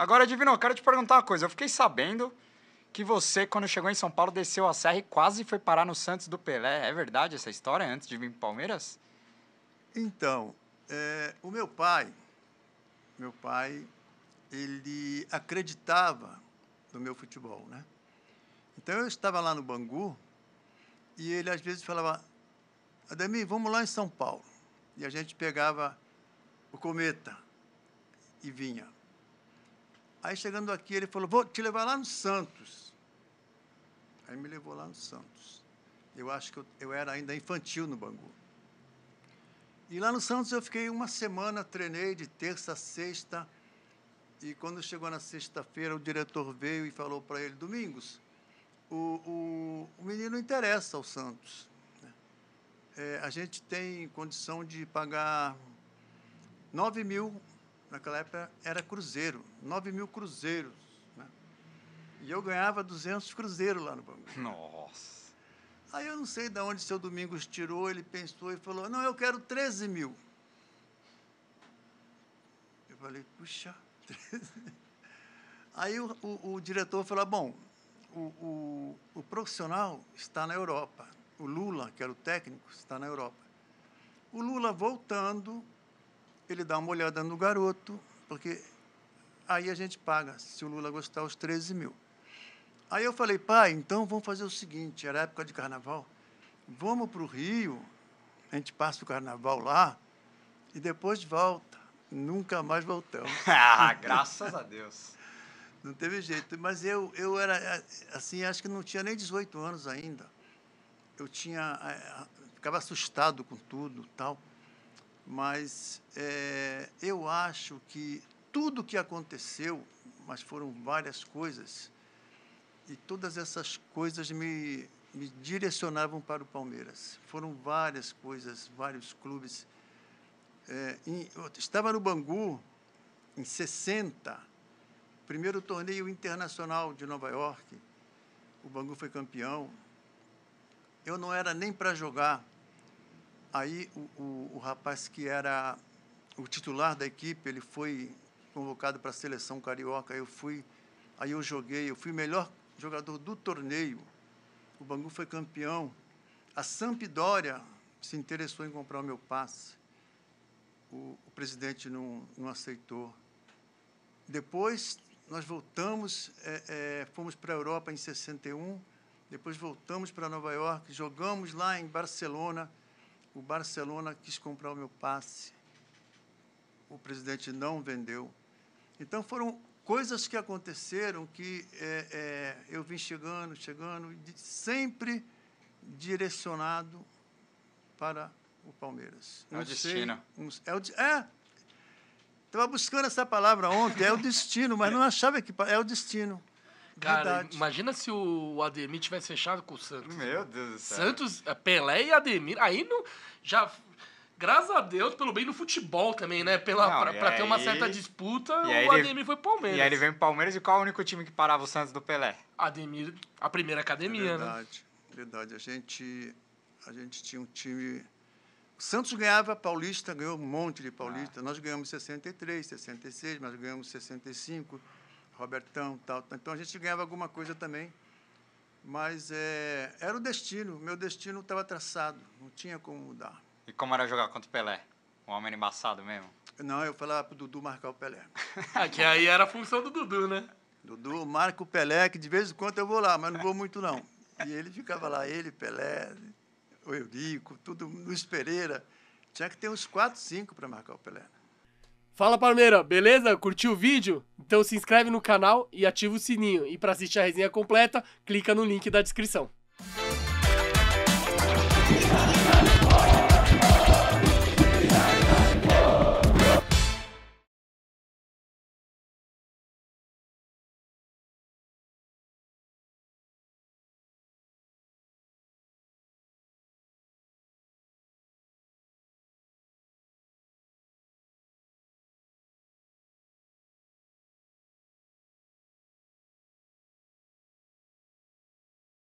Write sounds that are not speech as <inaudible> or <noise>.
Agora, Divino, eu quero te perguntar uma coisa. Eu fiquei sabendo que você, quando chegou em São Paulo, desceu a serra e quase foi parar no Santos do Pelé. É verdade essa história antes de vir para Palmeiras? Então, é, o meu pai, meu pai, ele acreditava no meu futebol, né? Então eu estava lá no Bangu e ele às vezes falava, Ademir, vamos lá em São Paulo. E a gente pegava o cometa e vinha. Aí chegando aqui, ele falou: Vou te levar lá no Santos. Aí me levou lá no Santos. Eu acho que eu, eu era ainda infantil no Bangu. E lá no Santos eu fiquei uma semana, treinei de terça a sexta. E quando chegou na sexta-feira, o diretor veio e falou para ele: Domingos, o, o, o, menino interessa ao Santos. Né? É, a gente tem condição de pagar 9 mil Naquela época era cruzeiro, 9 mil cruzeiros. Né? E eu ganhava 200 cruzeiros lá no banco. <laughs> Nossa! Aí eu não sei de onde seu Domingos tirou, ele pensou e falou: não, eu quero 13 mil. Eu falei: puxa, 13 <laughs> Aí o, o, o diretor falou: bom, o, o profissional está na Europa. O Lula, que era o técnico, está na Europa. O Lula voltando ele dá uma olhada no garoto, porque aí a gente paga, se o Lula gostar, os 13 mil. Aí eu falei, pai, então vamos fazer o seguinte: era época de carnaval, vamos para o Rio, a gente passa o carnaval lá e depois volta. Nunca mais voltamos. <laughs> ah, graças a Deus. Não teve jeito. Mas eu, eu era, assim, acho que não tinha nem 18 anos ainda. Eu tinha. Eh, ficava assustado com tudo tal mas é, eu acho que tudo que aconteceu, mas foram várias coisas, e todas essas coisas me, me direcionavam para o Palmeiras. Foram várias coisas, vários clubes. É, em, estava no Bangu, em 60, primeiro torneio internacional de Nova York. O Bangu foi campeão. Eu não era nem para jogar, Aí o, o, o rapaz que era o titular da equipe, ele foi convocado para a seleção carioca. Eu fui, aí eu joguei, eu fui o melhor jogador do torneio. O Bangu foi campeão. A Sampdoria se interessou em comprar o meu passe. O, o presidente não, não aceitou. Depois nós voltamos, é, é, fomos para a Europa em 61, depois voltamos para Nova York, jogamos lá em Barcelona o Barcelona quis comprar o meu passe. O presidente não vendeu. Então foram coisas que aconteceram que é, é, eu vim chegando, chegando, sempre direcionado para o Palmeiras. É o destino. Sei, um, é, o, é, Estava buscando essa palavra ontem, é o destino, mas não achava que. É o destino. Cara, Verdade. imagina se o Ademir tivesse fechado com o Santos. Meu Deus do céu. Santos, é, Pelé e Ademir. Aí não, já graças a Deus, pelo bem do futebol também, né? Pela, não, pra, pra aí, ter uma certa disputa, o Ademir foi Palmeiras. E aí ele veio pro Palmeiras e qual é o único time que parava o Santos do Pelé? Ademir, a primeira academia, é verdade, né? Verdade, A gente, a gente tinha um time. O Santos ganhava Paulista, ganhou um monte de Paulista. Ah. Nós ganhamos 63, 66, mas ganhamos 65. Robertão, tal, tal. Então a gente ganhava alguma coisa também. Mas é, era o destino, meu destino estava traçado, não tinha como mudar. E como era jogar contra o Pelé? Um homem embaçado mesmo? Não, eu falava o Dudu marcar o Pelé. <laughs> que aí era a função do Dudu, né? Dudu, marca o Pelé, que de vez em quando eu vou lá, mas não vou muito não. E ele ficava lá, ele, Pelé, o Eurico, tudo, Luiz Pereira. Tinha que ter uns 4, 5 para marcar o Pelé. Fala, Palmeira, beleza? Curtiu o vídeo? Então se inscreve no canal e ativa o sininho. E para assistir a resenha completa, clica no link da descrição.